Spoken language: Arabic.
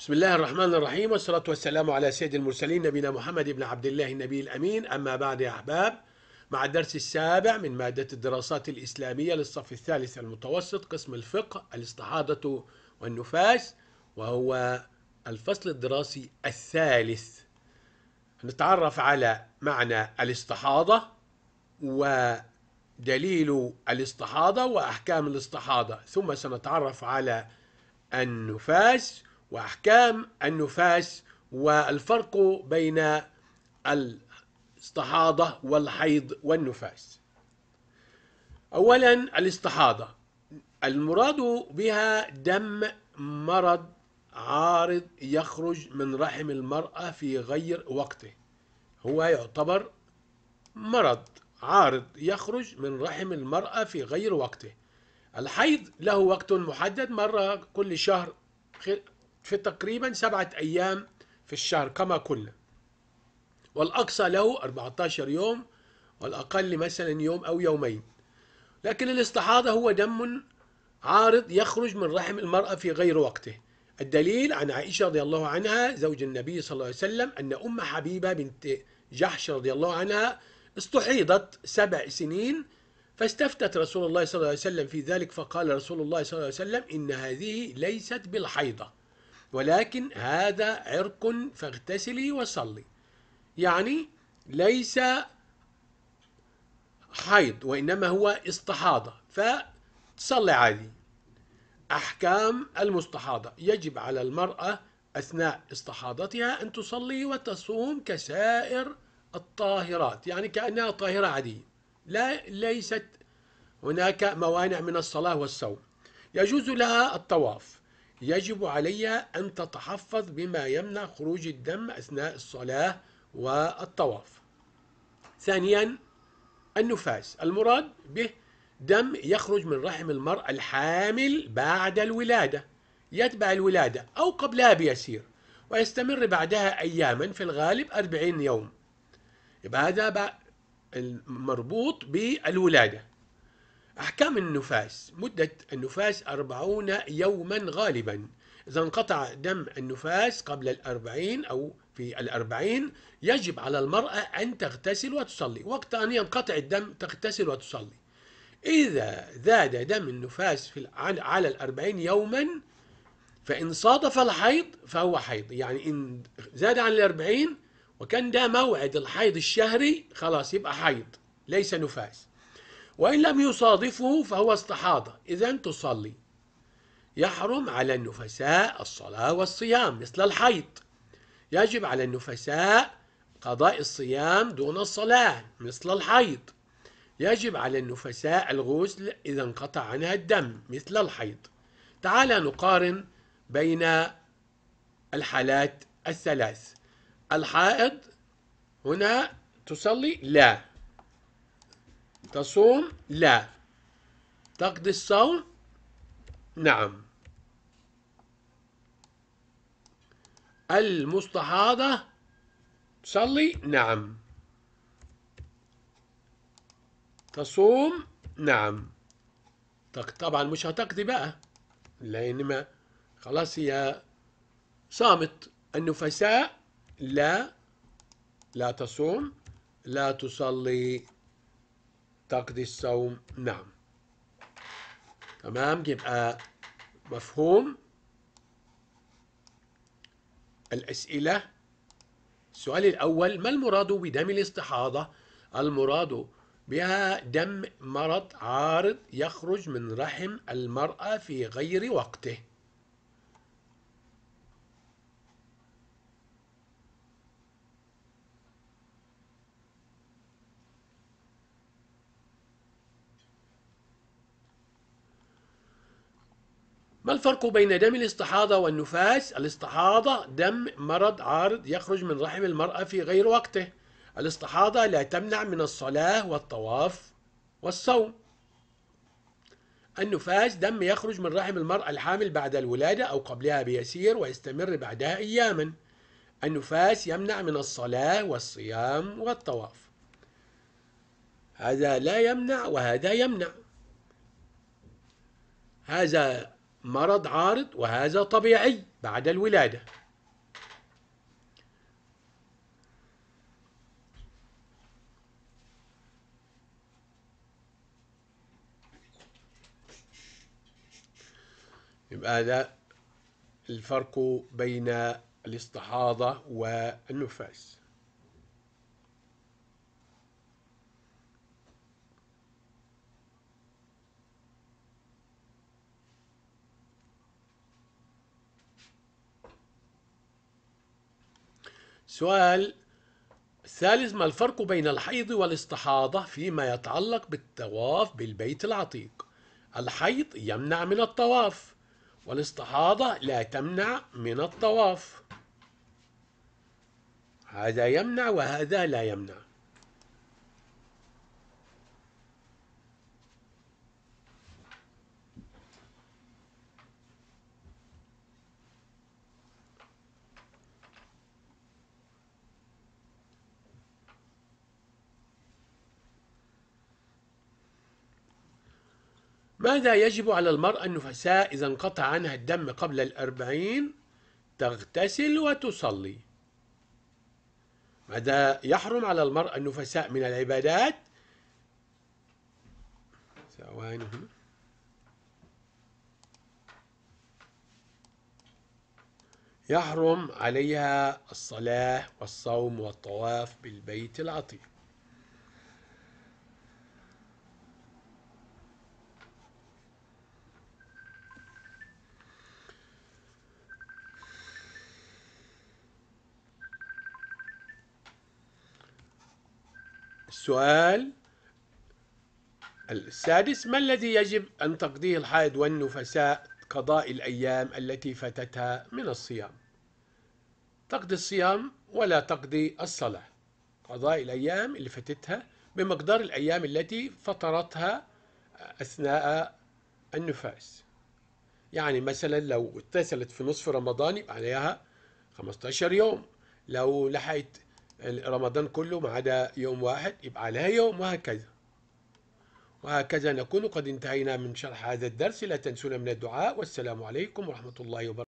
بسم الله الرحمن الرحيم والصلاة والسلام على سيد المرسلين نبينا محمد بن عبد الله النبي الأمين أما بعد يا أحباب مع الدرس السابع من مادة الدراسات الإسلامية للصف الثالث المتوسط قسم الفقه الاستحاضة والنفاس وهو الفصل الدراسي الثالث نتعرف على معنى الاستحاضة ودليل الاستحاضة وأحكام الاستحاضة ثم سنتعرف على النفاس وأحكام النفاس والفرق بين الاستحاضة والحيض والنفاس أولا الاستحاضة المراد بها دم مرض عارض يخرج من رحم المرأة في غير وقته هو يعتبر مرض عارض يخرج من رحم المرأة في غير وقته الحيض له وقت محدد مرة كل شهر في تقريبا سبعة أيام في الشهر كما قلنا والأقصى له 14 يوم والأقل مثلا يوم أو يومين لكن الاستحاضة هو دم عارض يخرج من رحم المرأة في غير وقته الدليل عن عائشة رضي الله عنها زوج النبي صلى الله عليه وسلم أن أم حبيبة بنت جحش رضي الله عنها استحيضت سبع سنين فاستفتت رسول الله صلى الله عليه وسلم في ذلك فقال رسول الله صلى الله عليه وسلم إن هذه ليست بالحيضة ولكن هذا عرق فاغتسلي وصلي يعني ليس حيض وإنما هو استحاضة فتصلي عادي أحكام المستحاضة يجب على المرأة أثناء استحاضتها أن تصلي وتصوم كسائر الطاهرات يعني كأنها طاهرة عادية لا ليست هناك موانع من الصلاة والصوم يجوز لها الطواف يجب علي أن تتحفظ بما يمنع خروج الدم أثناء الصلاة والطواف ثانيا النفاس المراد به دم يخرج من رحم المرأة الحامل بعد الولادة يتبع الولادة أو قبلها بيسير ويستمر بعدها أياما في الغالب أربعين يوم يبقى هذا مربوط بالولادة أحكام النفاس مدة النفاس أربعون يوما غالبا إذا انقطع دم النفاس قبل الأربعين أو في الأربعين يجب على المرأة أن تغتسل وتصلي وقت أن ينقطع الدم تغتسل وتصلي إذا زاد دم النفاس في على الأربعين يوما فإن صادف الحيض فهو حيض يعني إن زاد عن الأربعين وكان ده موعد الحيض الشهري خلاص يبقى حيض ليس نفاس وإن لم يصادفه فهو استحاضة إذا تصلي يحرم على النفساء الصلاة والصيام مثل الحيض يجب على النفساء قضاء الصيام دون الصلاة مثل الحيض يجب على النفساء الغسل إذا انقطع عنها الدم مثل الحيض تعال نقارن بين الحالات الثلاث الحائض هنا تصلي لا تصوم لا تقضي الصوم نعم المستحاضة تصلي نعم تصوم نعم طبعا مش هتقضي بقى لأن ما خلاص هي صامت النفساء لا لا تصوم لا تصلي تقضي الصوم نعم تمام يبقى مفهوم الأسئلة السؤال الأول ما المراد بدم الاستحاضة؟ المراد بها دم مرض عارض يخرج من رحم المرأة في غير وقته ما الفرق بين دم الاستحاضة والنفاس؟ الاستحاضة دم مرض عارض يخرج من رحم المرأة في غير وقته الاستحاضة لا تمنع من الصلاة والطواف والصوم النفاس دم يخرج من رحم المرأة الحامل بعد الولادة أو قبلها بيسير ويستمر بعدها أياما النفاس يمنع من الصلاة والصيام والطواف هذا لا يمنع وهذا يمنع هذا مرض عارض وهذا طبيعي بعد الولادة يبقى هذا الفرق بين الاستحاضة والنفاس سؤال الثالث ما الفرق بين الحيض والاستحاضة فيما يتعلق بالطواف بالبيت العتيق الحيض يمنع من الطواف والاستحاضة لا تمنع من الطواف هذا يمنع وهذا لا يمنع ماذا يجب على المرأة النفساء إذا انقطع عنها الدم قبل الأربعين تغتسل وتصلي ماذا يحرم على المرأة النفساء من العبادات ثواني يحرم عليها الصلاة والصوم والطواف بالبيت العتيق السؤال السادس ما الذي يجب أن تقضيه الحائض والنفساء قضاء الأيام التي فاتتها من الصيام تقضي الصيام ولا تقضي الصلاة قضاء الأيام اللي فاتتها بمقدار الأيام التي فطرتها أثناء النفاس يعني مثلا لو اتصلت في نصف رمضان يبقى عليها 15 يوم لو لحقت رمضان كله ما عدا يوم واحد يبقى عليها يوم وهكذا وهكذا نكون قد انتهينا من شرح هذا الدرس لا تنسونا من الدعاء والسلام عليكم ورحمة الله وبركاته